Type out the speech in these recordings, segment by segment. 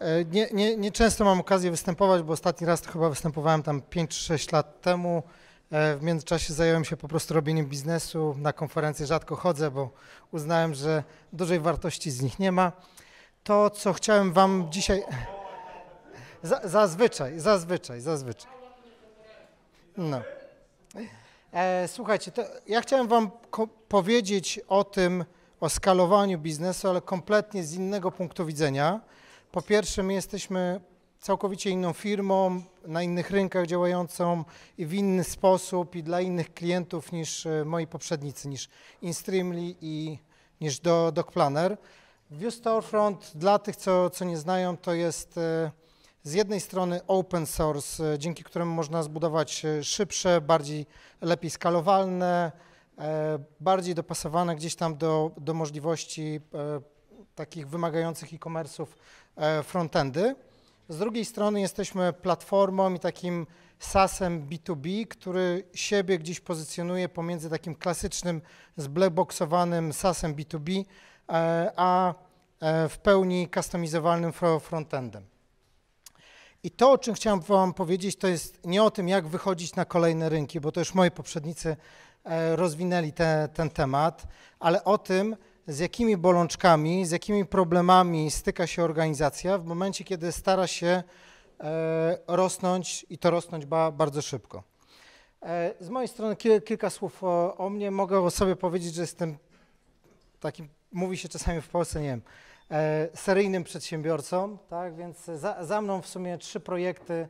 E, nie, nie, nie, często mam okazję występować, bo ostatni raz to chyba występowałem tam 5-6 lat temu. E, w międzyczasie zająłem się po prostu robieniem biznesu. Na konferencje rzadko chodzę, bo uznałem, że dużej wartości z nich nie ma. To, co chciałem Wam dzisiaj. Zazwyczaj, zazwyczaj, zazwyczaj. No. E, słuchajcie, ja chciałem Wam powiedzieć o tym, o skalowaniu biznesu, ale kompletnie z innego punktu widzenia. Po pierwsze, my jesteśmy całkowicie inną firmą, na innych rynkach działającą i w inny sposób i dla innych klientów niż e, moi poprzednicy, niż InStreamly i niż Do, Planner. View Storefront, dla tych, co, co nie znają, to jest e, z jednej strony open source, e, dzięki któremu można zbudować e, szybsze, bardziej lepiej skalowalne, e, bardziej dopasowane gdzieś tam do, do możliwości takich wymagających e-commerce'ów frontendy. Z drugiej strony jesteśmy platformą i takim SaaS-em B2B, który siebie gdzieś pozycjonuje pomiędzy takim klasycznym, zbleboxowanym SaaS-em B2B, a w pełni customizowalnym frontendem. I to, o czym chciałem Wam powiedzieć, to jest nie o tym, jak wychodzić na kolejne rynki, bo to już moi poprzednicy e, rozwinęli te, ten temat, ale o tym, z jakimi bolączkami, z jakimi problemami styka się organizacja w momencie, kiedy stara się e, rosnąć i to rosnąć bardzo szybko. E, z mojej strony kilka słów o, o mnie. Mogę o sobie powiedzieć, że jestem takim, mówi się czasami w Polsce, nie wiem, E, seryjnym przedsiębiorcą, tak? więc za, za mną w sumie trzy projekty.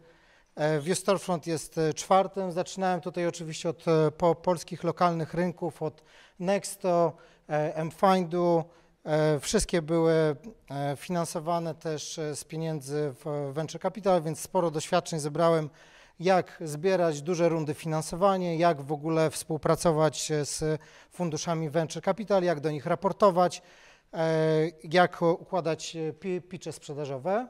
E, Wiestorfront jest e, czwartym. Zaczynałem tutaj oczywiście od po, polskich lokalnych rynków, od Nexto, MFindu. Wszystkie były finansowane też z pieniędzy w Venture Capital, więc sporo doświadczeń zebrałem, jak zbierać duże rundy finansowanie, jak w ogóle współpracować z funduszami Venture Capital, jak do nich raportować. E, jak układać e, picze sprzedażowe.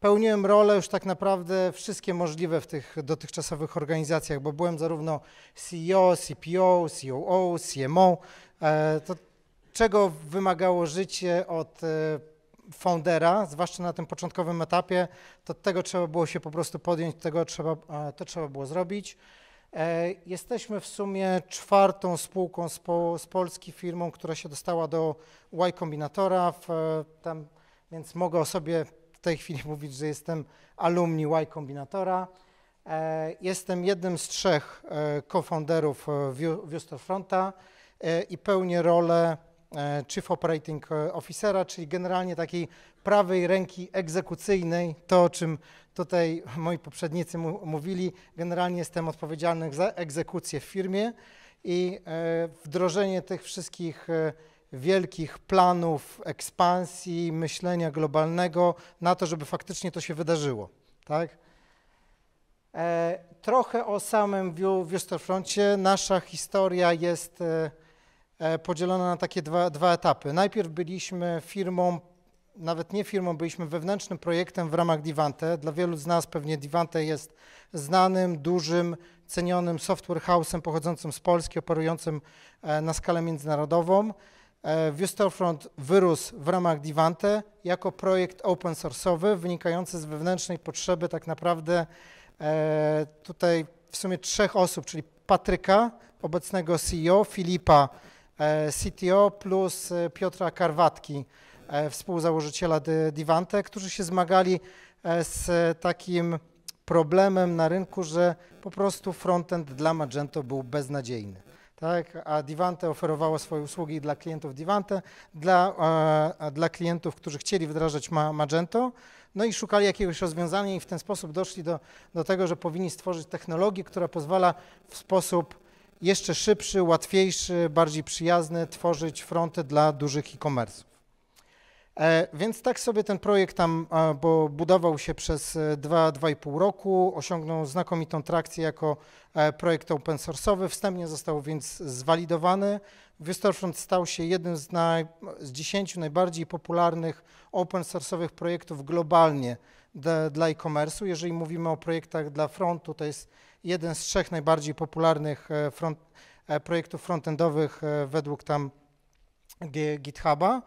Pełniłem rolę już tak naprawdę wszystkie możliwe w tych dotychczasowych organizacjach, bo byłem zarówno CEO, CPO, COO, CMO. E, to, czego wymagało życie od foundera, zwłaszcza na tym początkowym etapie, to tego trzeba było się po prostu podjąć, tego trzeba, to trzeba było zrobić. E, jesteśmy w sumie czwartą spółką z, po, z Polski firmą, która się dostała do Y Kombinatora, w, e, tam, więc mogę o sobie w tej chwili mówić, że jestem alumni Y Kombinatora. E, jestem jednym z trzech cofounderów Wiusterfronta i pełnię rolę E, Chief Operating Officera, czyli generalnie takiej prawej ręki egzekucyjnej, to o czym tutaj moi poprzednicy mówili, generalnie jestem odpowiedzialny za egzekucję w firmie i e, wdrożenie tych wszystkich e, wielkich planów ekspansji, myślenia globalnego na to, żeby faktycznie to się wydarzyło. Tak? trochę o samym View, Nasza historia jest E, podzielona na takie dwa, dwa etapy. Najpierw byliśmy firmą, nawet nie firmą, byliśmy wewnętrznym projektem w ramach Divante. Dla wielu z nas pewnie Divante jest znanym, dużym, cenionym software house'em pochodzącym z Polski, operującym e, na skalę międzynarodową. E, Viewstorefront wyrósł w ramach Divante jako projekt open source'owy wynikający z wewnętrznej potrzeby tak naprawdę tutaj w sumie trzech osób, czyli Patryka, obecnego CEO, Filipa, E, CTO plus e, Piotra Karwatki, e, współzałożyciela Divante, którzy się zmagali z takim problemem na rynku, że po prostu frontend dla Magento był beznadziejny. Tak, a Divante oferowało swoje usługi dla klientów Divante, dla, dla klientów, którzy chcieli wdrażać Magento, no i szukali jakiegoś rozwiązania i w ten sposób doszli do, do tego, że powinni stworzyć technologię, która pozwala w sposób jeszcze szybszy, łatwiejszy, bardziej przyjazny tworzyć fronty dla dużych e-commerce'ów. E, więc tak sobie ten projekt tam, e, bo budował się przez 2-2,5 e, roku, osiągnął znakomitą trakcję jako projekt open source'owy, wstępnie został więc zwalidowany. Wystarfront stał się jednym z, naj, z 10 najbardziej popularnych open source'owych projektów globalnie dla e-commerce'u. Jeżeli mówimy o projektach dla frontu, to jest jeden z trzech najbardziej popularnych e, front, e, projektów frontendowych e, według tam GitHuba.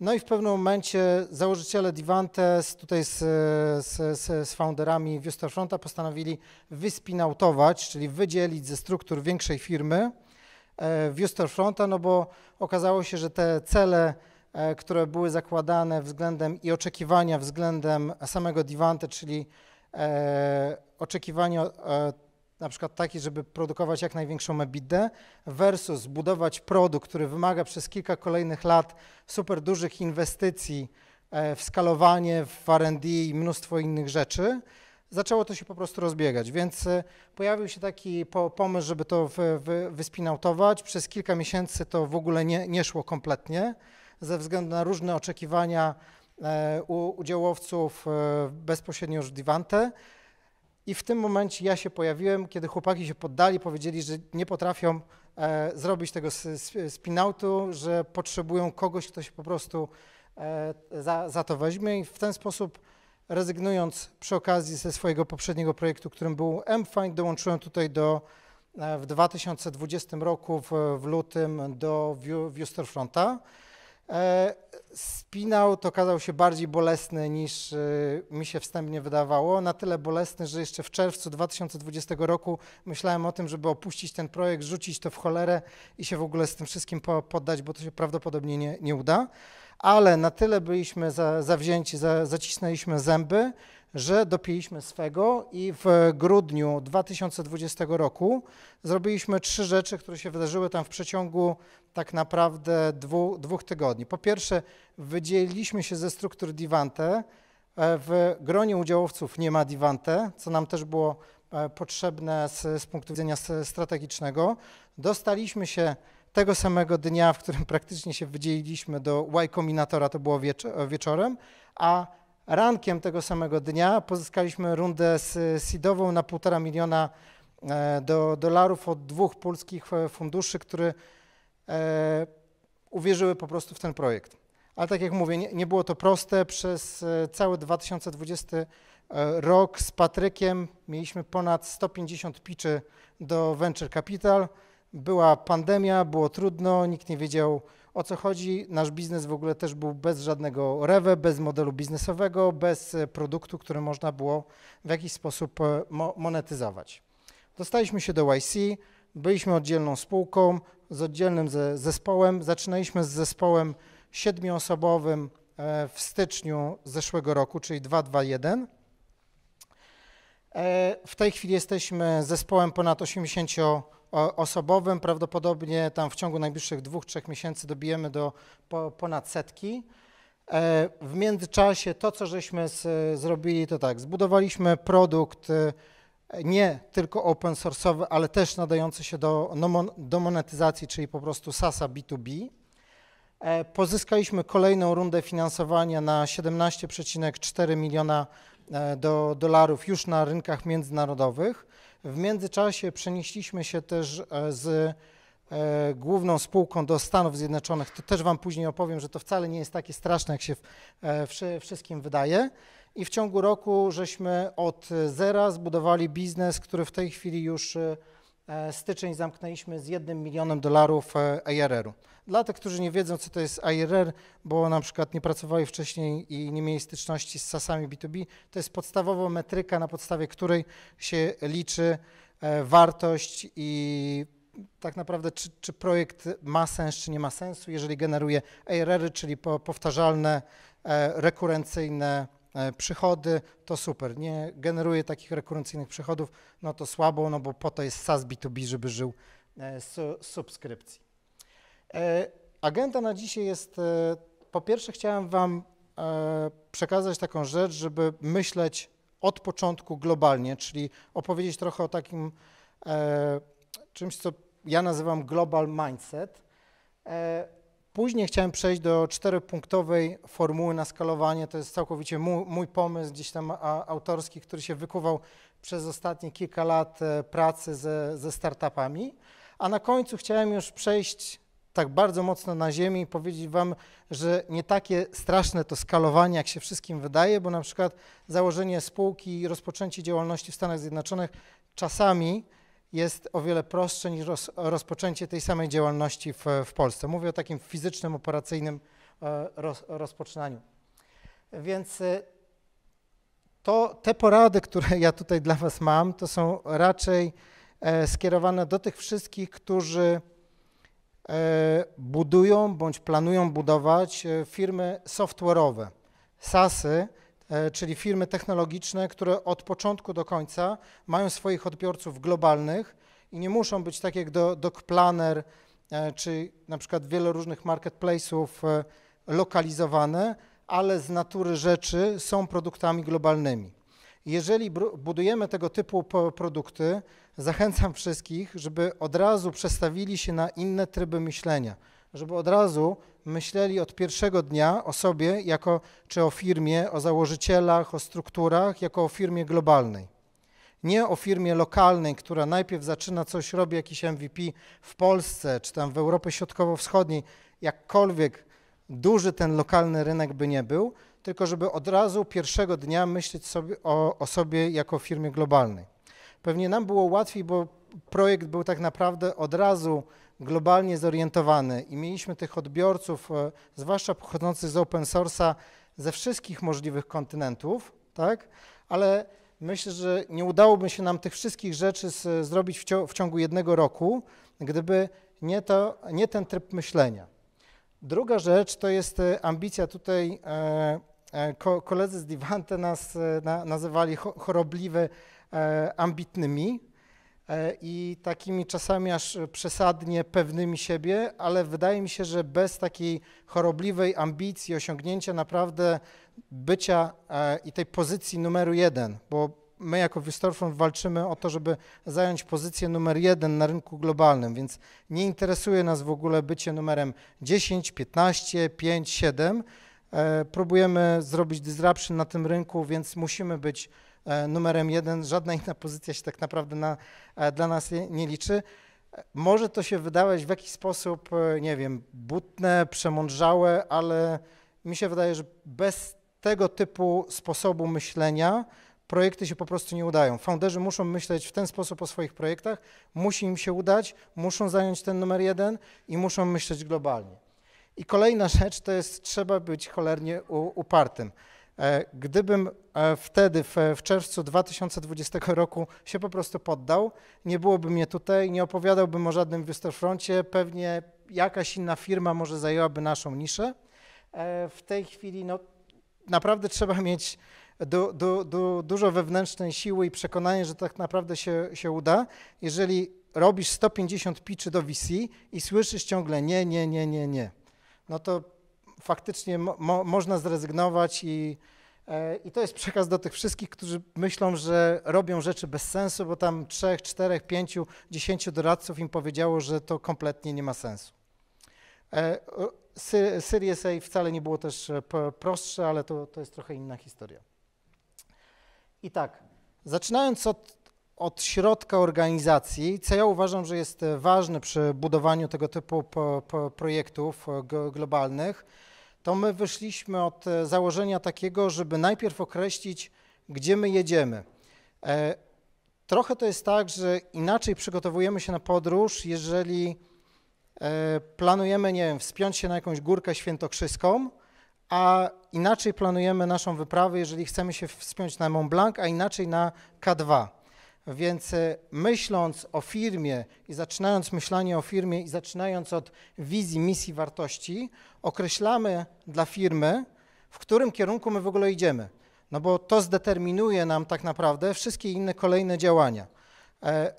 No i w pewnym momencie założyciele Divantes tutaj z, z, z founderami Wüsterfronta postanowili wyspinautować, czyli wydzielić ze struktur większej firmy Fronta, no bo okazało się, że te cele, które były zakładane względem i oczekiwania względem samego Divante, czyli oczekiwania na przykład taki, żeby produkować jak największą EBITDA, versus budować produkt, który wymaga przez kilka kolejnych lat super dużych inwestycji e, w skalowanie, w RD i mnóstwo innych rzeczy, zaczęło to się po prostu rozbiegać. Więc e, pojawił się taki pomysł, żeby to wyspinautować. Przez kilka miesięcy to w ogóle nie, nie szło kompletnie ze względu na różne oczekiwania e, u udziałowców bezpośrednio już Divante. I w tym momencie ja się pojawiłem, kiedy chłopaki się poddali, powiedzieli, że nie potrafią e, zrobić tego spin-outu, że potrzebują kogoś, kto się po prostu e, za, za to weźmie i w ten sposób rezygnując przy okazji ze swojego poprzedniego projektu, którym był m M-Find, dołączyłem tutaj do e, w 2020 roku w, w lutym do View, Fronta. E, spinał, to okazał się bardziej bolesny niż e, mi się wstępnie wydawało. Na tyle bolesny, że jeszcze w czerwcu 2020 roku myślałem o tym, żeby opuścić ten projekt, rzucić to w cholerę i się w ogóle z tym wszystkim poddać, bo to się prawdopodobnie nie, nie uda. Ale na tyle byliśmy za, zawzięci, za, zacisnęliśmy zęby, że dopiliśmy swego i w grudniu 2020 roku zrobiliśmy trzy rzeczy, które się wydarzyły tam w przeciągu tak naprawdę dwu, dwóch tygodni. Po pierwsze, wydzieliliśmy się ze struktur Divante. E, w gronie udziałowców nie ma Divante, co nam też było e, potrzebne z, z punktu widzenia strategicznego. Dostaliśmy się tego samego dnia, w którym praktycznie się wydzieliliśmy do Y to było wieczorem, a rankiem tego samego dnia pozyskaliśmy rundę seedową na 1,5 miliona e, do, dolarów od dwóch polskich e, funduszy, które e, uwierzyły po prostu w ten projekt. Ale tak jak mówię, nie, nie było to proste. Przez e, cały 2020 rok z Patrykiem mieliśmy ponad 150 piczy do Venture Capital. Była pandemia, było trudno, nikt nie wiedział o co chodzi. Nasz biznes w ogóle też był bez żadnego rewe, bez modelu biznesowego, bez e, produktu, który można było w jakiś sposób e, mo monetyzować. Dostaliśmy się do YC, byliśmy oddzielną spółką, z oddzielnym zespołem. Zaczynaliśmy z zespołem siedmioosobowym e, w styczniu zeszłego roku, czyli 221. W tej chwili jesteśmy zespołem ponad 80 osobowym prawdopodobnie tam w ciągu najbliższych dwóch, trzech miesięcy dobijemy do po, ponad setki. E, w międzyczasie to, co żeśmy z, zrobili, to tak, zbudowaliśmy produkt e, nie tylko open source'owy, ale też nadający się do, do monetyzacji, czyli po prostu SASA B2B. E, pozyskaliśmy kolejną rundę finansowania na 17,4 miliona do, dolarów już na rynkach międzynarodowych. W międzyczasie przenieśliśmy się też e, z e, główną spółką do Stanów Zjednoczonych. To też Wam później opowiem, że to wcale nie jest takie straszne, jak się e, wszystkim wydaje. I w ciągu roku żeśmy od zera zbudowali biznes, który w tej chwili już E, styczeń zamknęliśmy z jednym milionem dolarów e, ARR-u. Dla tych, którzy nie wiedzą, co to jest ARR, bo na przykład nie pracowali wcześniej i nie mieli styczności z SaaSami B2B, to jest podstawowa metryka, na podstawie której się liczy e, wartość i tak naprawdę, czy, czy projekt ma sens, czy nie ma sensu, jeżeli generuje ARR-y, czyli powtarzalne, rekurencyjne E, przychody, to super. Nie generuje takich rekurencyjnych przychodów, no to słabo, no bo po to jest SaaS B2B, żeby żył z e, subskrypcji. E, agenda na dzisiaj jest, po pierwsze chciałem Wam przekazać taką rzecz, żeby myśleć od początku globalnie, czyli opowiedzieć trochę o takim czymś, co ja nazywam global mindset, Później chciałem przejść do czteropunktowej formuły na skalowanie. To jest całkowicie mój, mój pomysł, gdzieś tam autorski, który się wykuwał przez ostatnie kilka lat e, pracy ze, ze startupami. A na końcu chciałem już przejść tak bardzo mocno na ziemi i powiedzieć Wam, że nie takie straszne to skalowanie, jak się wszystkim wydaje, bo na przykład założenie spółki i rozpoczęcie działalności w Stanach Zjednoczonych czasami jest o wiele prostsze niż roz, rozpoczęcie tej samej działalności w, w, Polsce. Mówię o takim fizycznym, operacyjnym e, roz, rozpoczynaniu. Więc e, to, te porady, które ja tutaj dla Was mam, to są raczej e, skierowane do tych wszystkich, którzy budują bądź planują budować firmy software'owe, SASy, E, czyli firmy technologiczne, które od początku do końca mają swoich odbiorców globalnych i nie muszą być tak jak do, Doc Planner, e, czy na przykład wiele różnych marketplace'ów e, lokalizowane, ale z natury rzeczy są produktami globalnymi. Jeżeli budujemy tego typu produkty, zachęcam wszystkich, żeby od razu przestawili się na inne tryby myślenia, żeby od razu myśleli od pierwszego dnia o sobie jako czy o firmie, o założycielach, o strukturach, jako o firmie globalnej. Nie o firmie lokalnej, która najpierw zaczyna coś, robi jakiś MVP w Polsce czy tam w Europie Środkowo-Wschodniej, jakkolwiek duży ten lokalny rynek by nie był, tylko żeby od razu pierwszego dnia myśleć sobie o, o sobie jako o firmie globalnej. Pewnie nam było łatwiej, bo projekt był tak naprawdę od razu globalnie zorientowany i mieliśmy tych odbiorców, e, zwłaszcza pochodzących z open source'a, ze wszystkich możliwych kontynentów, tak? Ale myślę, że nie udałoby się nam tych wszystkich rzeczy z, zrobić w, w, ciągu jednego roku, gdyby nie, to, nie ten tryb myślenia. Druga rzecz to jest e, ambicja tutaj, e, e koledzy z Divante nas na, nazywali chorobliwy E, ambitnymi e, i takimi czasami aż przesadnie pewnymi siebie, ale wydaje mi się, że bez takiej chorobliwej ambicji, osiągnięcia naprawdę bycia e, i tej pozycji numeru jeden, bo my jako Wistorfront walczymy o to, żeby zająć pozycję numer jeden na rynku globalnym, więc nie interesuje nas w ogóle bycie numerem 10, 15, 5, 7. Próbujemy zrobić disruption na tym rynku, więc musimy być E, numerem jeden, żadna inna pozycja się tak naprawdę na, e, dla nas nie liczy. E, może to się wydawać w jakiś sposób, nie wiem, butne, przemądrzałe, ale mi się wydaje, że bez tego typu sposobu myślenia projekty się po prostu nie udają. Founderzy muszą myśleć w ten sposób o swoich projektach, musi im się udać, muszą zająć ten numer jeden i muszą myśleć globalnie. I kolejna rzecz to jest trzeba być cholernie upartym. E, gdybym e, wtedy, w, czerwcu 2020 roku, się po prostu poddał, nie byłoby mnie tutaj, nie opowiadałbym o żadnym Westerfroncie, pewnie jakaś inna firma może zajęłaby naszą niszę. E, w tej chwili no, naprawdę trzeba mieć du, du, du, dużo wewnętrznej siły i przekonanie, że tak naprawdę się, się uda. Jeżeli robisz 150 pitchy do VC i słyszysz ciągle nie, nie, nie, nie, nie, no to faktycznie mo można zrezygnować i, e, i to jest przekaz do tych wszystkich, którzy myślą, że robią rzeczy bez sensu, bo tam trzech, czterech, pięciu, dziesięciu doradców im powiedziało, że to kompletnie nie ma sensu. E, Series A wcale nie było też e, prostsze, ale to, to jest trochę inna historia. I tak, zaczynając od, od środka organizacji, co ja uważam, że jest ważne przy budowaniu tego typu projektów globalnych, to my wyszliśmy od e, założenia takiego, żeby najpierw określić, gdzie my jedziemy. E, trochę to jest tak, że inaczej przygotowujemy się na podróż, jeżeli e, planujemy, nie wiem, wspiąć się na jakąś górkę świętokrzyską, a inaczej planujemy naszą wyprawę, jeżeli chcemy się wspiąć na Mont Blanc, a inaczej na K2. Więc e, myśląc o firmie i zaczynając myślenie o firmie i zaczynając od wizji, misji, wartości, określamy dla firmy, w którym kierunku my w ogóle idziemy. No bo to zdeterminuje nam tak naprawdę wszystkie inne kolejne działania. E,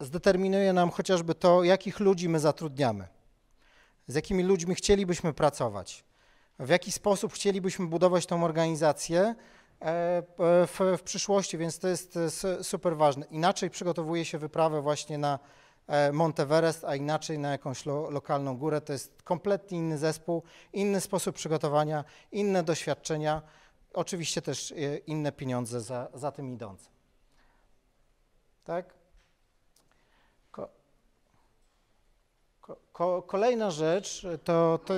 zdeterminuje nam chociażby to, jakich ludzi my zatrudniamy, z jakimi ludźmi chcielibyśmy pracować, w jaki sposób chcielibyśmy budować tą organizację, E, w, w przyszłości, więc to jest e, super ważne. Inaczej przygotowuje się wyprawę właśnie na e, Monteverest, a inaczej na jakąś lo, lokalną górę. To jest kompletnie inny zespół, inny sposób przygotowania, inne doświadczenia, oczywiście też inne pieniądze za, za tym idące. Tak? Ko, ko, kolejna rzecz to, to,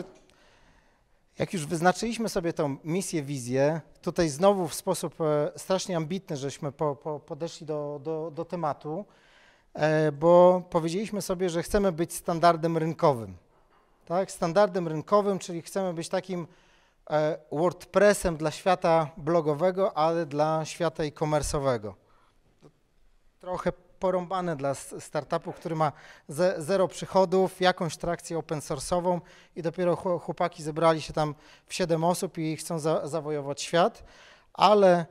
jak już wyznaczyliśmy sobie tą misję, wizję, tutaj znowu w sposób e, strasznie ambitny żeśmy po, po, podeszli do, do, do tematu, e, bo powiedzieliśmy sobie, że chcemy być standardem rynkowym. Tak? Standardem rynkowym, czyli chcemy być takim e, WordPressem dla świata blogowego, ale dla świata e-commerce'owego. Trochę porąbane dla startupu, który ma ze, zero przychodów, jakąś trakcję open source'ową i dopiero chłopaki zebrali się tam w siedem osób i chcą za, zawojować świat, ale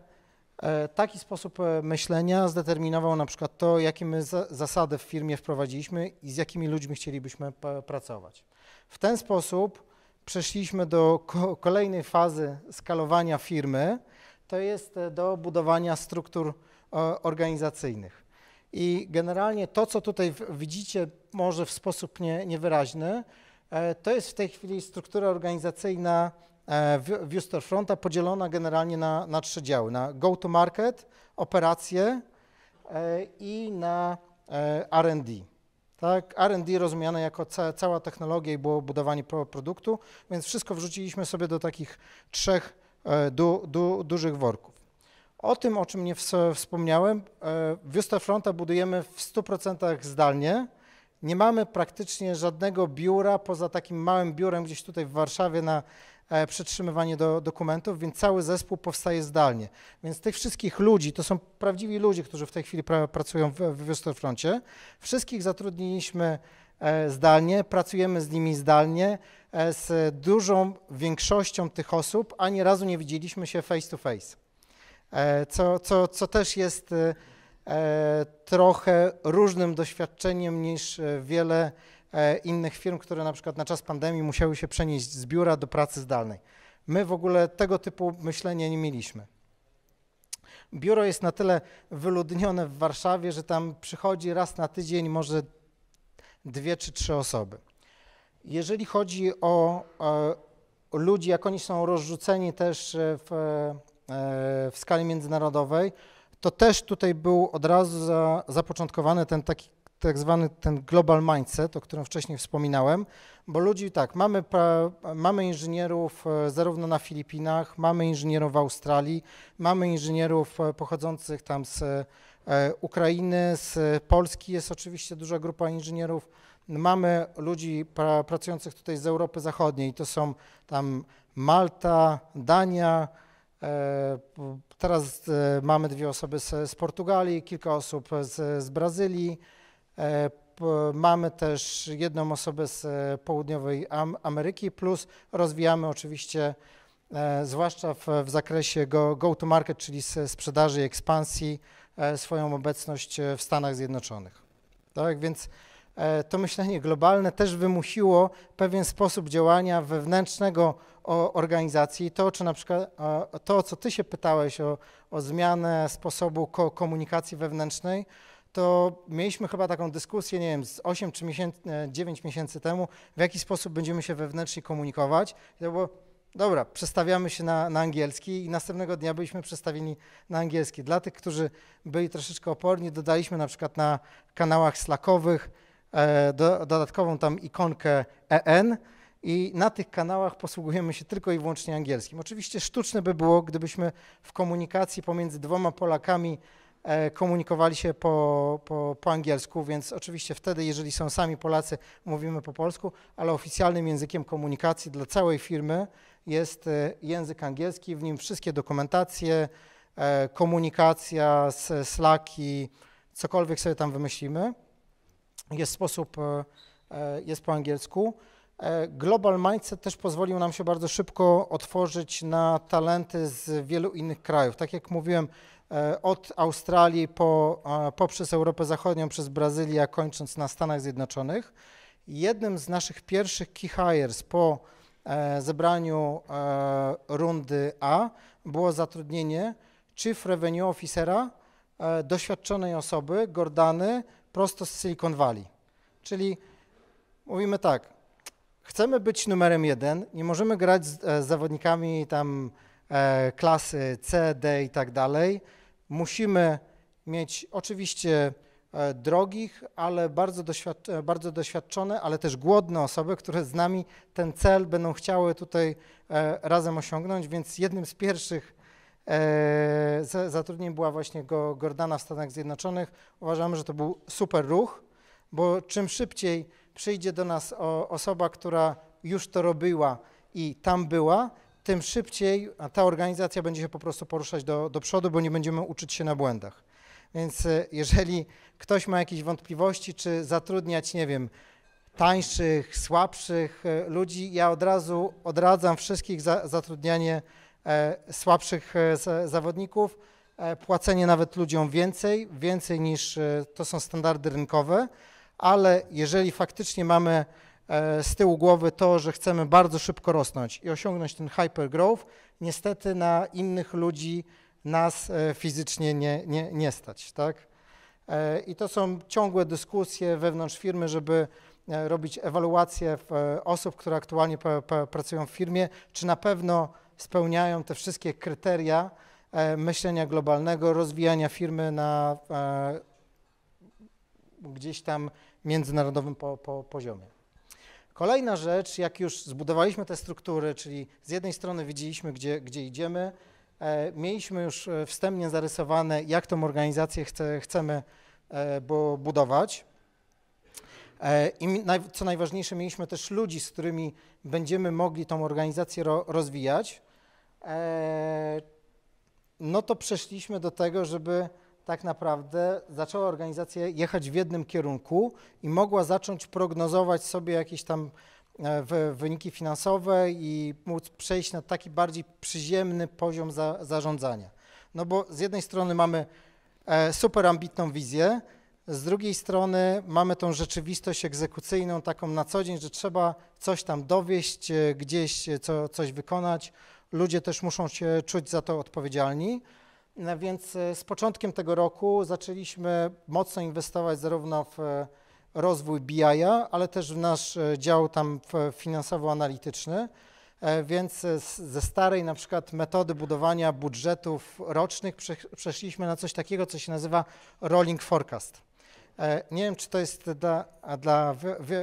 e, Taki sposób e, myślenia zdeterminował na przykład to, jakie my zasady w firmie wprowadziliśmy i z jakimi ludźmi chcielibyśmy pracować. W ten sposób przeszliśmy do kolejnej fazy skalowania firmy, to jest e, do budowania struktur organizacyjnych. I generalnie to, co tutaj widzicie, może w sposób nie, niewyraźny, e, to jest w tej chwili struktura organizacyjna e, Fronta, podzielona generalnie na, na trzy działy, na go-to-market, operacje e, i na R&D. Tak, R&D rozumiane jako ca, cała technologia i było budowanie produktu, więc wszystko wrzuciliśmy sobie do takich trzech du, du, dużych worków. O tym, o czym nie wspomniałem, e, Wiosnę Fronta budujemy w 100% zdalnie. Nie mamy praktycznie żadnego biura poza takim małym biurem gdzieś tutaj w Warszawie na e, przetrzymywanie do dokumentów, więc cały zespół powstaje zdalnie. Więc tych wszystkich ludzi, to są prawdziwi ludzie, którzy w tej chwili pra pracują w, w wszystkich zatrudniliśmy e, zdalnie, pracujemy z nimi zdalnie. Z dużą większością tych osób ani razu nie widzieliśmy się face to face. E, co, co, co też jest e, e, trochę różnym doświadczeniem niż wiele innych firm, które na przykład na czas pandemii musiały się przenieść z biura do pracy zdalnej. My w ogóle tego typu myślenia nie mieliśmy. Biuro jest na tyle wyludnione w Warszawie, że tam przychodzi raz na tydzień może dwie czy trzy osoby. Jeżeli chodzi o, o ludzi, jak oni są rozrzuceni też w, E, w skali międzynarodowej, to też tutaj był od razu za, zapoczątkowany ten taki tak zwany ten global mindset, o którym wcześniej wspominałem, bo ludzi tak, mamy, mamy inżynierów e, zarówno na Filipinach, mamy inżynierów w Australii, mamy inżynierów e, pochodzących tam z Ukrainy, z Polski jest oczywiście duża grupa inżynierów, mamy ludzi pracujących tutaj z Europy Zachodniej, to są tam Malta, Dania, E, teraz e, mamy dwie osoby z, z Portugalii, kilka osób z, z Brazylii. E, mamy też jedną osobę z południowej Ameryki, plus rozwijamy oczywiście, zwłaszcza w, w zakresie go-to-market, go czyli sprzedaży i ekspansji, swoją obecność w Stanach Zjednoczonych. Tak więc E, to myślenie globalne też wymusiło pewien sposób działania wewnętrznego organizacji. To, czy na przykład, e, to co ty się pytałeś o, o zmianę sposobu ko komunikacji wewnętrznej, to mieliśmy chyba taką dyskusję, nie wiem, z 8 czy miesięcy, 9 e, miesięcy temu, w jaki sposób będziemy się wewnętrznie komunikować. I to było, dobra, przestawiamy się na, na, angielski i następnego dnia byliśmy przestawieni na angielski. Dla tych, którzy byli troszeczkę oporni, dodaliśmy na przykład na kanałach slackowych, E, do, dodatkową tam ikonkę EN i na tych kanałach posługujemy się tylko i wyłącznie angielskim. Oczywiście sztuczne by było, gdybyśmy w komunikacji pomiędzy dwoma Polakami e, komunikowali się po, po, po angielsku, więc oczywiście wtedy, jeżeli są sami Polacy, mówimy po polsku, ale oficjalnym językiem komunikacji dla całej firmy jest e, język angielski, w nim wszystkie dokumentacje, komunikacja, slaki, cokolwiek sobie tam wymyślimy jest sposób, e, e, jest po angielsku. E, Global Mindset też pozwolił nam się bardzo szybko otworzyć na talenty z wielu innych krajów. Tak jak mówiłem, od Australii po, poprzez Europę Zachodnią, przez Brazylię, kończąc na Stanach Zjednoczonych. Jednym z naszych pierwszych key hires po zebraniu rundy A było zatrudnienie Chief Revenue Officera, doświadczonej osoby, Gordany, prosto z Silicon Valley. Czyli mówimy tak, chcemy być numerem jeden, nie możemy grać z, e, z zawodnikami tam e, klasy C, D i tak dalej. Musimy mieć oczywiście e, drogich, ale bardzo, doświadcz, e, bardzo doświadczone, ale też głodne osoby, które z nami ten cel będą chciały tutaj e, razem osiągnąć, więc jednym z pierwszych E, zatrudnień była właśnie Gordana w Stanach Zjednoczonych. Uważamy, że to był super ruch, bo czym szybciej przyjdzie do nas osoba, która już to robiła i tam była, tym szybciej ta organizacja będzie się po prostu poruszać do, do przodu, bo nie będziemy uczyć się na błędach. Więc e, jeżeli ktoś ma jakieś wątpliwości, czy zatrudniać, nie wiem, tańszych, słabszych e, ludzi, ja od razu odradzam wszystkich za, zatrudnianie E, słabszych e, zawodników, e, płacenie nawet ludziom więcej, więcej niż to są standardy rynkowe, ale jeżeli faktycznie mamy z tyłu głowy to, że chcemy bardzo szybko rosnąć i osiągnąć ten hypergrowth, niestety na innych ludzi nas fizycznie nie, nie, nie stać, tak? I to są ciągłe dyskusje wewnątrz firmy, żeby robić ewaluację osób, które aktualnie pracują w firmie, czy na pewno spełniają te wszystkie kryteria e, myślenia globalnego, rozwijania firmy na e, gdzieś tam międzynarodowym po, po poziomie. Kolejna rzecz, jak już zbudowaliśmy te struktury, czyli z jednej strony widzieliśmy, gdzie, gdzie idziemy, e, mieliśmy już wstępnie zarysowane, jak tą organizację chce, chcemy budować. I co najważniejsze, mieliśmy też ludzi, z którymi będziemy mogli tą organizację rozwijać. Eee, no to przeszliśmy do tego, żeby tak naprawdę zaczęła organizacja jechać w jednym kierunku i mogła zacząć prognozować sobie jakieś tam e, wyniki finansowe i móc przejść na taki bardziej przyziemny poziom za, zarządzania. No bo z jednej strony mamy e, super ambitną wizję, z drugiej strony mamy tą rzeczywistość egzekucyjną taką na co dzień, że trzeba coś tam dowieść, e, gdzieś co, coś wykonać, ludzie też muszą się czuć za to odpowiedzialni. E, więc e, z początkiem tego roku zaczęliśmy mocno inwestować zarówno w e, rozwój BI, ale też w nasz dział tam finansowo-analityczny. Więc ze starej na przykład metody budowania budżetów rocznych przeszliśmy na coś takiego, co się nazywa rolling forecast. Nie wiem, czy to jest dla, dla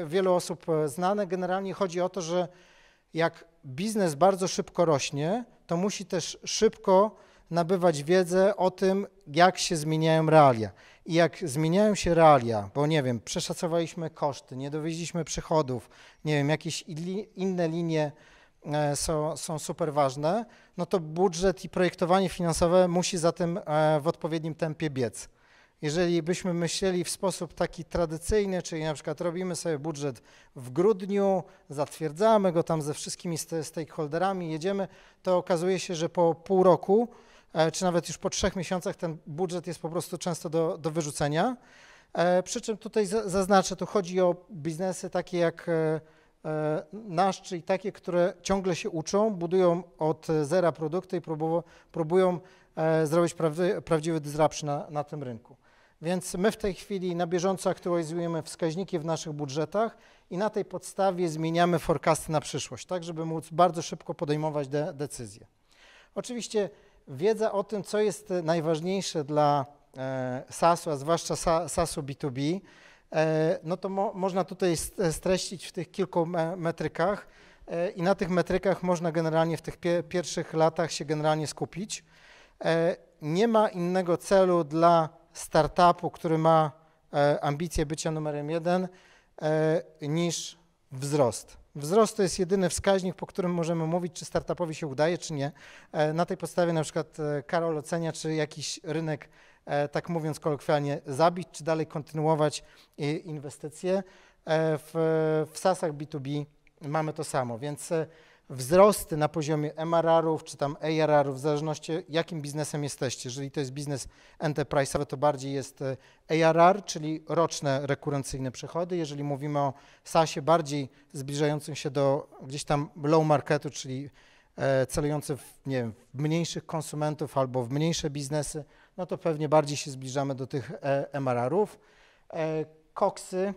wielu osób znane. Generalnie chodzi o to, że jak biznes bardzo szybko rośnie, to musi też szybko nabywać wiedzę o tym, jak się zmieniają realia. I jak zmieniają się realia, bo nie wiem, przeszacowaliśmy koszty, nie dowiedzieliśmy przychodów, nie wiem, jakieś inne linie e, są, są super ważne, no to budżet i projektowanie finansowe musi za tym e, w odpowiednim tempie biec. Jeżeli byśmy myśleli w sposób taki tradycyjny, czyli na przykład robimy sobie budżet w grudniu, zatwierdzamy go tam ze wszystkimi stakeholderami, jedziemy, to okazuje się, że po pół roku, e, czy nawet już po trzech miesiącach ten budżet jest po prostu często do, do wyrzucenia. E, przy czym tutaj zaznaczę, tu chodzi o biznesy takie jak e, nasz, czyli takie, które ciągle się uczą, budują od zera produkty i próbują, zrobić prawdziwy disruption na, na tym rynku. Więc my w tej chwili na bieżąco aktualizujemy wskaźniki w naszych budżetach i na tej podstawie zmieniamy forecasty na przyszłość, tak żeby móc bardzo szybko podejmować de decyzje. Oczywiście wiedza o tym, co jest najważniejsze dla e, SAS-u, a zwłaszcza sa SAS-u B2B, e, no to mo można tutaj streścić w tych kilku me metrykach e, i na tych metrykach można generalnie w tych pie pierwszych latach się generalnie skupić. E, nie ma innego celu dla startupu, który ma e, ambicje bycia numerem jeden, e, niż wzrost. Wzrost to jest jedyny wskaźnik, po którym możemy mówić, czy startupowi się udaje, czy nie. E, na tej podstawie na przykład Karol ocenia, czy jakiś rynek, tak mówiąc kolokwialnie, zabić, czy dalej kontynuować inwestycje. W, w SASach B2B mamy to samo, więc wzrosty na poziomie MRR-ów czy tam ARR-ów, w zależności jakim biznesem jesteście. Jeżeli to jest biznes enterprise'owy, to bardziej jest e, ARR, czyli roczne rekurencyjne przychody. Jeżeli mówimy o SaaSie bardziej zbliżającym się do gdzieś tam low marketu, czyli e, celujący w, nie wiem, w mniejszych konsumentów albo w mniejsze biznesy, no to pewnie bardziej się zbliżamy do tych e, MRR-ów. Koksy,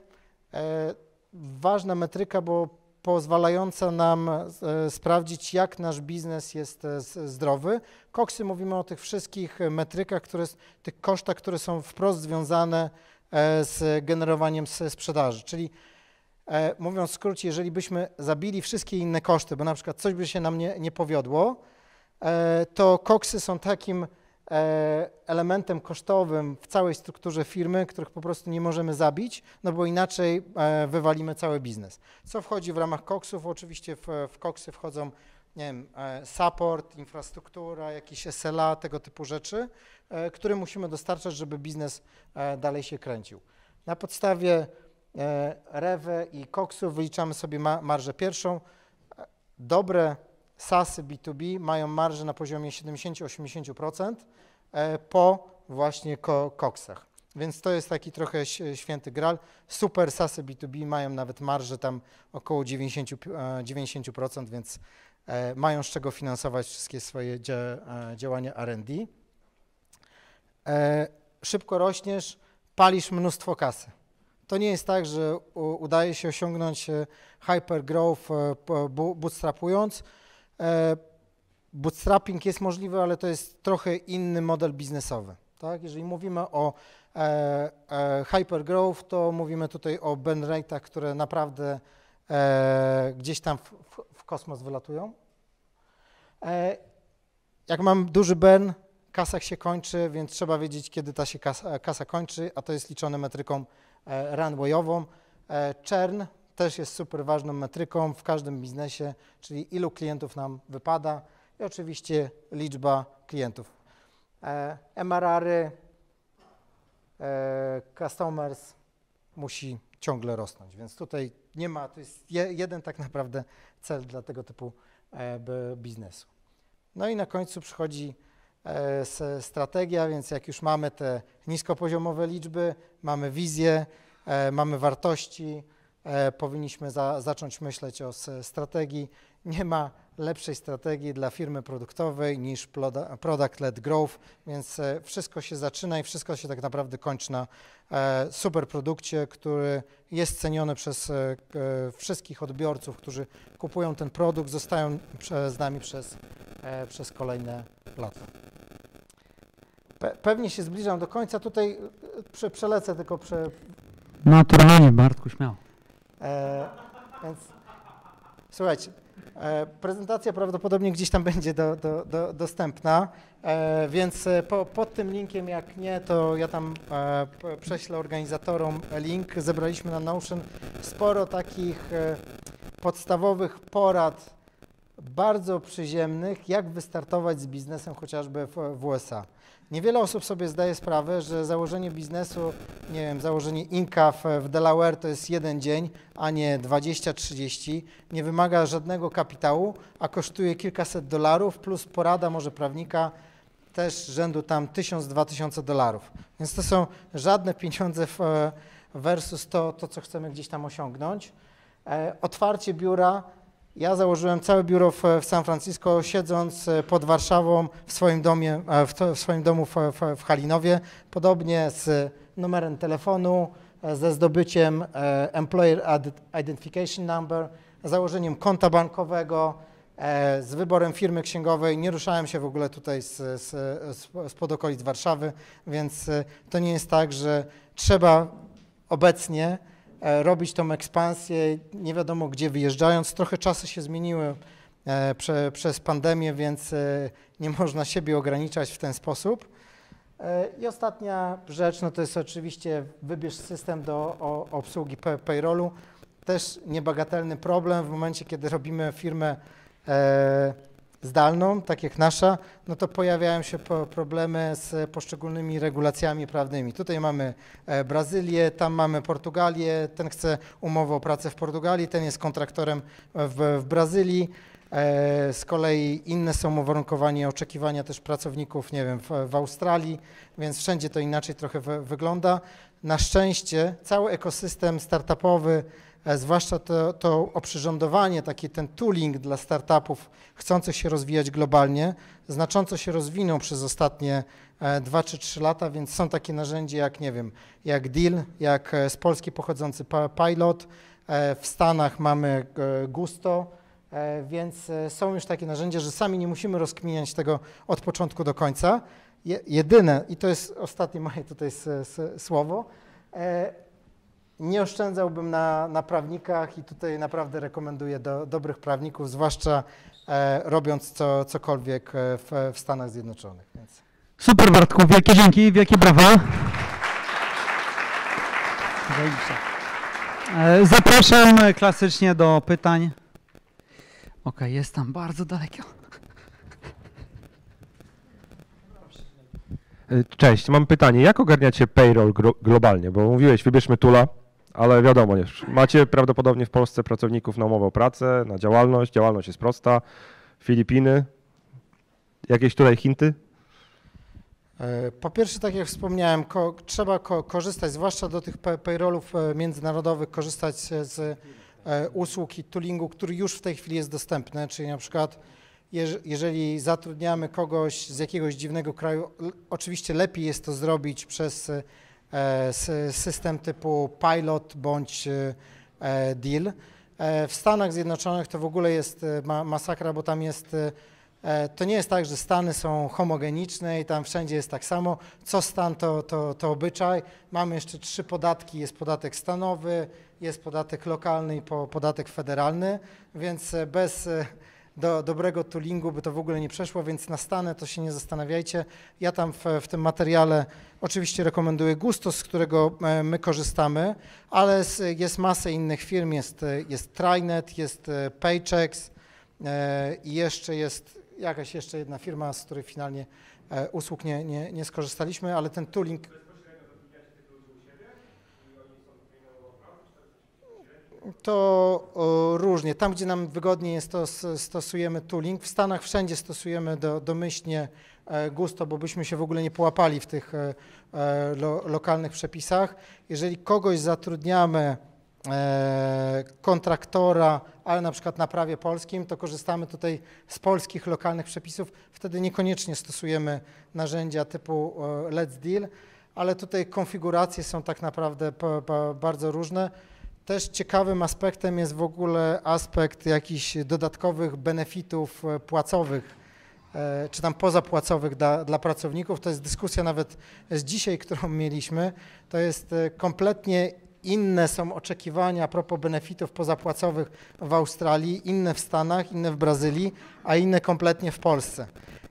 ważna metryka, bo pozwalająca nam e, sprawdzić, jak nasz biznes jest e, zdrowy. Koksy mówimy o tych wszystkich e, metrykach, które, tych kosztach, które są wprost związane z generowaniem sprzedaży. Czyli mówiąc w skrócie, jeżeli byśmy zabili wszystkie inne koszty, bo na przykład coś by się nam nie, nie powiodło, to koksy są takim E, elementem kosztowym w całej strukturze firmy, których po prostu nie możemy zabić, no bo inaczej e, wywalimy cały biznes. Co wchodzi w ramach koksów? Oczywiście w, w koksy wchodzą nie wiem, e, support, infrastruktura, jakieś SLA, tego typu rzeczy, które musimy dostarczać, żeby biznes dalej się kręcił. Na podstawie Rewe i Koksu wyliczamy sobie marżę pierwszą. Dobre SASy B2B mają marżę na poziomie 70-80%. E, po właśnie koksach. Więc to jest taki trochę święty gral. Super sasy B2B mają nawet marże tam około 90, 90% e, więc e, mają z czego finansować wszystkie swoje działania R&D. Szybko rośniesz, palisz mnóstwo kasy. To nie jest tak, że udaje się osiągnąć hypergrowth bootstrapując bootstrapping jest możliwy, ale to jest trochę inny model biznesowy. Tak? Jeżeli mówimy o e, e, hypergrowth, to mówimy tutaj o burn rate'ach, które naprawdę e, gdzieś tam w, w, w kosmos wylatują. E, jak mam duży burn, kasach się kończy, więc trzeba wiedzieć, kiedy ta się kasa, e, kasa kończy, a to jest liczone metryką e, runwayową. E, churn też jest super ważną metryką w każdym biznesie, czyli ilu klientów nam wypada, i oczywiście liczba klientów. E, mrr e, customers musi ciągle rosnąć, więc tutaj nie ma, to jest jeden tak naprawdę cel dla tego typu e, biznesu. No i na końcu przychodzi strategia, więc jak już mamy te niskopoziomowe liczby, mamy wizję, mamy wartości, powinniśmy za, zacząć myśleć o strategii, nie ma lepszej strategii dla firmy produktowej niż product-led growth, więc e, wszystko się zaczyna i wszystko się tak naprawdę kończy na e, super produkcie, który jest ceniony przez e, wszystkich odbiorców, którzy kupują ten produkt, zostają z nami przez, przez kolejne lata. Pewnie się zbliżam do końca. Tutaj przelecę tylko prze... Naturalnie, Bartku, śmiało. E, więc słuchajcie, E, prezentacja prawdopodobnie gdzieś tam będzie do, do, do, dostępna, e, więc e, po, pod tym linkiem, jak nie, to ja tam prześlę organizatorom link. Zebraliśmy na Notion sporo takich podstawowych porad bardzo przyziemnych, jak wystartować z biznesem chociażby w, w USA. Niewiele osób sobie zdaje sprawę, że założenie biznesu, nie wiem, założenie Inka w, w Delaware to jest jeden dzień, a nie 20-30, nie wymaga żadnego kapitału, a kosztuje kilkaset dolarów, plus porada może prawnika też rzędu tam 1000-2000 dolarów. Więc to są żadne pieniądze w, versus to, to, co chcemy gdzieś tam osiągnąć. E, otwarcie biura ja założyłem całe biuro w, w San Francisco, siedząc e, pod Warszawą w swoim, domie, e, w, to, w swoim domu w, w, Halinowie, podobnie z numerem telefonu, e, ze zdobyciem Employer Identification Number, założeniem konta bankowego, z wyborem firmy księgowej. Nie ruszałem się w ogóle tutaj z, z, z, spod okolic Warszawy, więc to nie jest tak, że trzeba obecnie E, robić tą ekspansję, nie wiadomo gdzie wyjeżdżając. Trochę czasy się zmieniły e, prze, przez pandemię, więc e, nie można siebie ograniczać w ten sposób. I ostatnia rzecz, no to jest oczywiście wybierz system do o, obsługi payrollu. Też niebagatelny problem w momencie, kiedy robimy firmę zdalną, tak jak nasza, no to pojawiają się problemy z poszczególnymi regulacjami prawnymi. Tutaj mamy e, Brazylię, tam mamy Portugalię, ten chce umowę o pracę w Portugalii, ten jest kontraktorem e, w, w Brazylii. E, z kolei inne są uwarunkowania oczekiwania też pracowników, nie wiem, w, w Australii, więc wszędzie to inaczej trochę w, wygląda. Na szczęście cały ekosystem startupowy, E, zwłaszcza to, to oprzyrządowanie, taki ten tooling dla startupów chcących się rozwijać globalnie, znacząco się rozwinął przez ostatnie 2 e, czy 3 lata, więc są takie narzędzia jak, nie wiem, jak Deal, jak e, z Polski pochodzący Pilot, w Stanach mamy Gusto, więc są już takie narzędzia, że sami nie musimy rozkminiać tego od początku do końca. Jedyne, i to jest ostatnie moje tutaj słowo, nie oszczędzałbym na, na prawnikach i tutaj naprawdę rekomenduję do, dobrych prawników, zwłaszcza e, robiąc co, cokolwiek e, w, w Stanach Zjednoczonych. Więc. Super Bartku, wielkie dzięki, wielkie brawa. E, zapraszam klasycznie do pytań. Ok, jest tam bardzo daleko. E, cześć, mam pytanie. Jak ogarniacie payroll globalnie? Bo mówiłeś, wybierzmy Tula, ale wiadomo, nie, macie prawdopodobnie w Polsce pracowników na umowę o pracę, na działalność, działalność jest prosta. Filipiny, jakieś tutaj Hinty? E, po pierwsze, tak jak wspomniałem, ko trzeba ko korzystać, zwłaszcza do tych pay payrollów e, międzynarodowych, korzystać z e, usług i toolingu, który już w tej chwili jest dostępny, czyli na przykład jeż jeżeli zatrudniamy kogoś z jakiegoś dziwnego kraju, oczywiście lepiej jest to zrobić przez E, system typu pilot bądź e, e, deal. W Stanach Zjednoczonych to w ogóle jest masakra, bo tam jest to nie jest tak, że Stany są homogeniczne i tam wszędzie jest tak samo. Co stan to, to, to obyczaj. Mamy jeszcze trzy podatki. Jest podatek stanowy, jest podatek lokalny i po, podatek federalny, więc bez do dobrego toolingu, by to w ogóle nie przeszło, więc na Stanę to się nie zastanawiajcie. Ja tam w, w tym materiale oczywiście rekomenduję Gusto, z którego e, my korzystamy, ale jest masę innych firm, jest, e, jest Trinet, jest e, Paychecks i jeszcze jest jakaś jeszcze jedna firma, z której finalnie usług nie, nie, nie skorzystaliśmy, ale ten tooling... to różnie. Tam, gdzie nam wygodniej jest, to stosujemy tooling. W Stanach wszędzie stosujemy do, domyślnie e, gusto, bo byśmy się w ogóle nie połapali w tych e, e, lo, lokalnych przepisach. Jeżeli kogoś zatrudniamy, kontraktora, ale na przykład na prawie polskim, to korzystamy tutaj z polskich lokalnych przepisów. Wtedy niekoniecznie stosujemy narzędzia typu Let's Deal, ale tutaj konfiguracje są tak naprawdę bardzo różne. Też ciekawym aspektem jest w ogóle aspekt jakichś dodatkowych benefitów e, płacowych, e, czy tam pozapłacowych dla, dla pracowników. To jest dyskusja nawet z dzisiaj, którą mieliśmy. To jest e, kompletnie inne są oczekiwania a propos benefitów pozapłacowych w Australii, inne w Stanach, inne w Brazylii, a inne kompletnie w Polsce.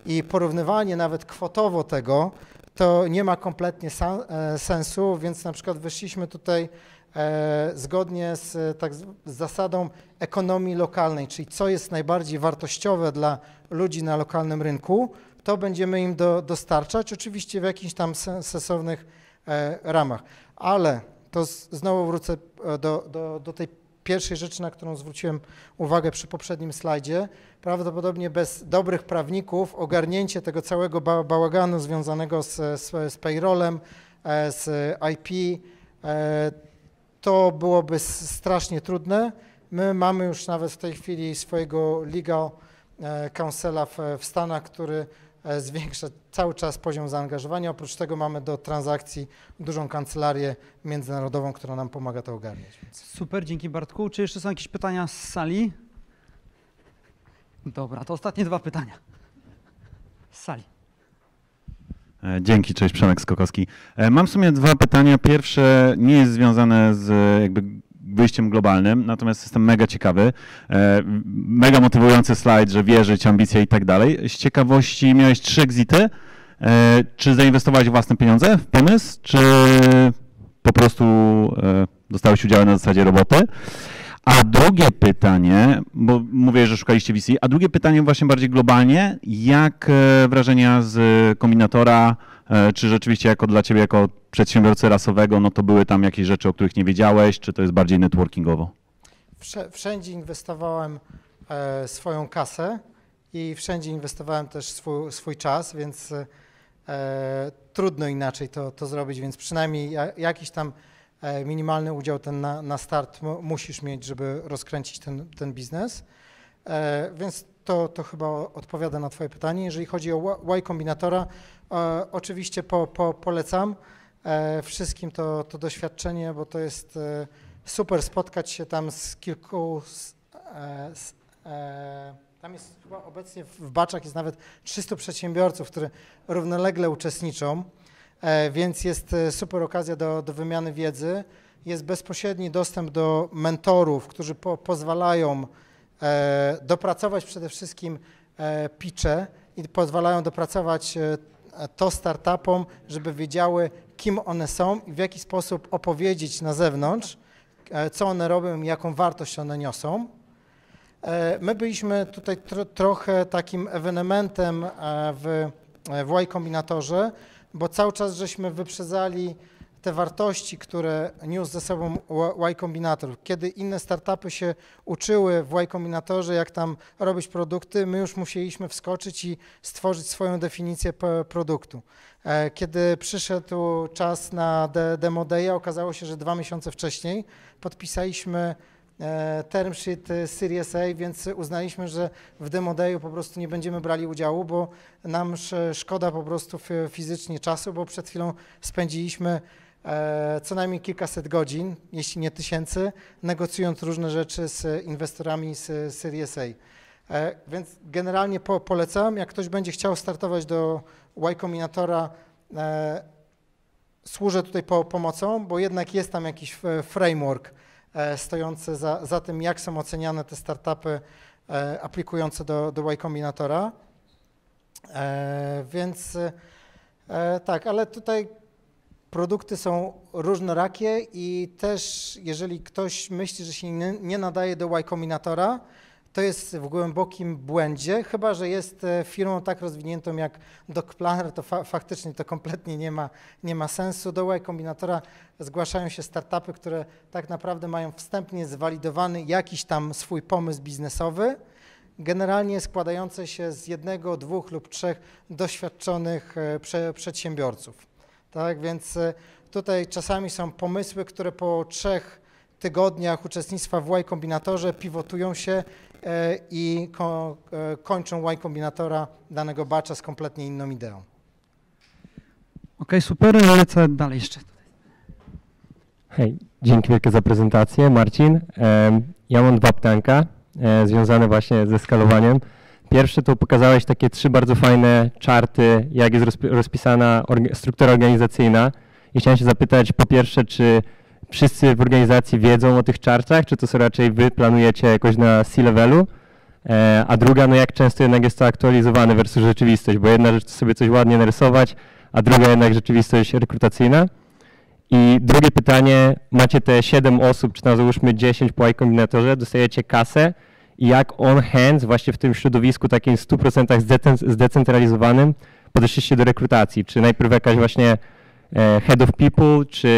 I porównywanie nawet kwotowo tego to nie ma kompletnie sensu, więc na przykład wyszliśmy tutaj E, zgodnie z, tak, z zasadą ekonomii lokalnej, czyli co jest najbardziej wartościowe dla ludzi na lokalnym rynku, to będziemy im do, dostarczać, oczywiście w jakichś tam sensownych e, ramach. Ale to z, znowu wrócę e, do, do, do tej pierwszej rzeczy, na którą zwróciłem uwagę przy poprzednim slajdzie, prawdopodobnie bez dobrych prawników ogarnięcie tego całego ba bałaganu związanego z, z, z payrollem, z IP, to byłoby strasznie trudne. My mamy już nawet w tej chwili swojego legal e, counsela w Stanach, który e, zwiększa cały czas poziom zaangażowania. Oprócz tego mamy do transakcji dużą kancelarię międzynarodową, która nam pomaga to ogarniać. Super, dzięki Bartku. Czy jeszcze są jakieś pytania z sali? Dobra, to ostatnie dwa pytania z sali. E, dzięki, cześć Przemek Skokowski. E, mam w sumie dwa pytania. Pierwsze nie jest związane z e, jakby wyjściem globalnym, natomiast jestem mega ciekawy. Mega motywujący slajd, że wierzyć, ambicje i tak dalej. Z ciekawości miałeś trzy exity. Czy zainwestowałeś własne pieniądze w pomysł, czy po prostu dostałeś udział na zasadzie roboty? A drugie pytanie, bo mówię, że szukaliście VC, a drugie pytanie właśnie bardziej globalnie, jak e, wrażenia z kombinatora, e, czy rzeczywiście jako dla ciebie, jako przedsiębiorcy rasowego, no to były tam jakieś rzeczy, o których nie wiedziałeś, czy to jest bardziej networkingowo? Wszędzie inwestowałem e, swoją kasę i wszędzie inwestowałem też swój, swój czas, więc trudno inaczej to, to zrobić, więc przynajmniej jakiś tam E, minimalny udział ten na, na start musisz mieć, żeby rozkręcić ten, ten biznes. E, więc to, to chyba odpowiada na Twoje pytanie. Jeżeli chodzi o Y Kombinatora, e, oczywiście po, po, polecam wszystkim to, to doświadczenie, bo to jest super spotkać się tam z kilku. Z, z, tam jest chyba obecnie w Baczach jest nawet 300 przedsiębiorców, które równolegle uczestniczą. E, więc jest e, super okazja do, do wymiany wiedzy. Jest bezpośredni dostęp do mentorów, którzy po, pozwalają e, dopracować przede wszystkim picze i pozwalają dopracować to startupom, żeby wiedziały, kim one są i w jaki sposób opowiedzieć na zewnątrz, co one robią i jaką wartość one niosą. My byliśmy tutaj tro, trochę takim ewenementem w, w Y Combinatorze, bo cały czas żeśmy wyprzedzali te wartości, które niósł ze sobą Y Combinator. Y kiedy inne startupy się uczyły w Y Combinatorze, jak tam robić produkty, my już musieliśmy wskoczyć i stworzyć swoją definicję produktu. E, kiedy przyszedł czas na Demo Day, okazało się, że dwa miesiące wcześniej podpisaliśmy E, term sheet e, Series A, więc uznaliśmy, że w demo dayu po prostu nie będziemy brali udziału, bo nam szkoda po prostu fizycznie czasu, bo przed chwilą spędziliśmy e, co najmniej kilkaset godzin, jeśli nie tysięcy, negocjując różne rzeczy z inwestorami z Series A. Więc generalnie po, polecam, jak ktoś będzie chciał startować do Y Combinatora, służę tutaj po, pomocą, bo jednak jest tam jakiś framework, E, stojące za, za tym, jak są oceniane te startupy e, aplikujące do, do Y Combinatora. E, więc tak, ale tutaj produkty są różnorakie i też jeżeli ktoś myśli, że się nie, nie nadaje do Y Combinatora, to jest w głębokim błędzie, chyba że jest e, firmą tak rozwiniętą jak DocPlanner, to fa faktycznie to kompletnie nie ma, nie ma sensu. Do Y Kombinatora zgłaszają się startupy, które tak naprawdę mają wstępnie zwalidowany jakiś tam swój pomysł biznesowy, generalnie składający się z jednego, dwóch lub trzech doświadczonych e, prze przedsiębiorców. Tak więc e, tutaj czasami są pomysły, które po trzech tygodniach uczestnictwa w Y Kombinatorze pivotują się e, i e, kończą Y Kombinatora danego bacza z kompletnie inną ideą. OK, super, lecę dalej jeszcze. Hej, dzięki wielkie za prezentację, Marcin. Ja mam dwa pytanka e, związane właśnie ze skalowaniem. Pierwsze to pokazałeś takie trzy bardzo fajne czarty, jak jest rozpisana struktura organizacyjna. I chciałem się zapytać po pierwsze, czy wszyscy w organizacji wiedzą o tych czarczach, czy to są raczej wy planujecie jakoś na C-levelu? E, a druga, no jak często jednak jest to aktualizowane versus rzeczywistość, bo jedna rzecz to sobie coś ładnie narysować, a druga jednak rzeczywistość rekrutacyjna. I drugie pytanie, macie te 7 osób, czy tam załóżmy 10 po kombinatorze, dostajecie kasę i jak on hands właśnie w tym środowisku takim 100% zdecentralizowanym podeszliście do rekrutacji? Czy najpierw jakaś właśnie E, head of People, czy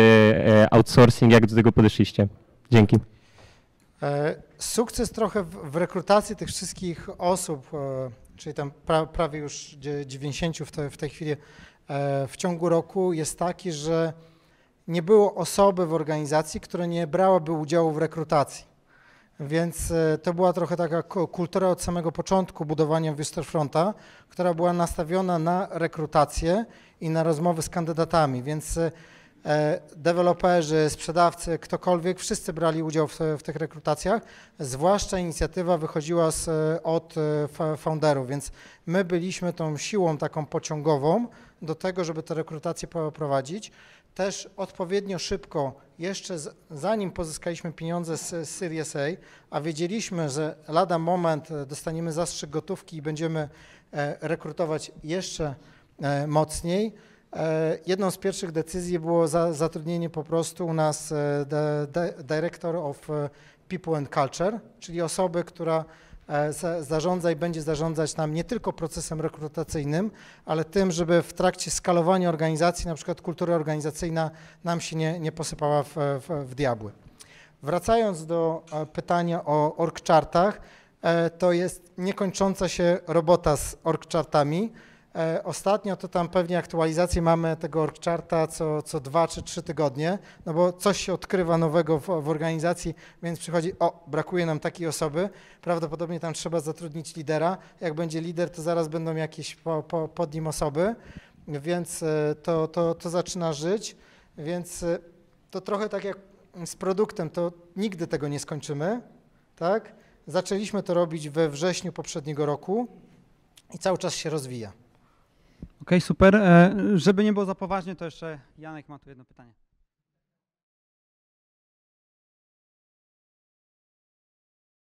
e, outsourcing, jak do tego podeszliście? Dzięki. E, sukces trochę w rekrutacji tych wszystkich osób, czyli tam prawie już 90 w tej chwili w ciągu roku jest taki, że nie było osoby w organizacji, która nie brałaby udziału w rekrutacji. Więc e, to była trochę taka kultura od samego początku budowania Westerfronta, która była nastawiona na rekrutację i na rozmowy z kandydatami, więc e, e, deweloperzy, sprzedawcy, ktokolwiek, wszyscy brali udział w, w, tych rekrutacjach, zwłaszcza inicjatywa wychodziła z, od founderów, więc my byliśmy tą siłą taką pociągową do tego, żeby te rekrutacje prowadzić. Też odpowiednio szybko jeszcze z, zanim pozyskaliśmy pieniądze z Series A, a wiedzieliśmy, że lada moment e, dostaniemy zastrzyk gotówki i będziemy e, rekrutować jeszcze e, mocniej, jedną z pierwszych decyzji było za, zatrudnienie po prostu u nas Director of People and Culture, czyli osoby, która E, zarządza i będzie zarządzać nam nie tylko procesem rekrutacyjnym, ale tym, żeby w trakcie skalowania organizacji, na przykład kultura organizacyjna nam się nie, nie posypała w, w, w diabły. Wracając do e, pytania o org chartach, e, to jest niekończąca się robota z org chartami E, ostatnio to tam pewnie aktualizacje mamy tego orgcharta co, co dwa czy trzy tygodnie, no bo coś się odkrywa nowego w, w, organizacji, więc przychodzi, o, brakuje nam takiej osoby, prawdopodobnie tam trzeba zatrudnić lidera, jak będzie lider, to zaraz będą jakieś po, po, pod nim osoby, więc e, to, to, to zaczyna żyć, więc e, to trochę tak jak z produktem, to nigdy tego nie skończymy, tak? Zaczęliśmy to robić we wrześniu poprzedniego roku i cały czas się rozwija. Okej, okay, super. E, żeby nie było za poważnie, to jeszcze Janek ma tu jedno pytanie.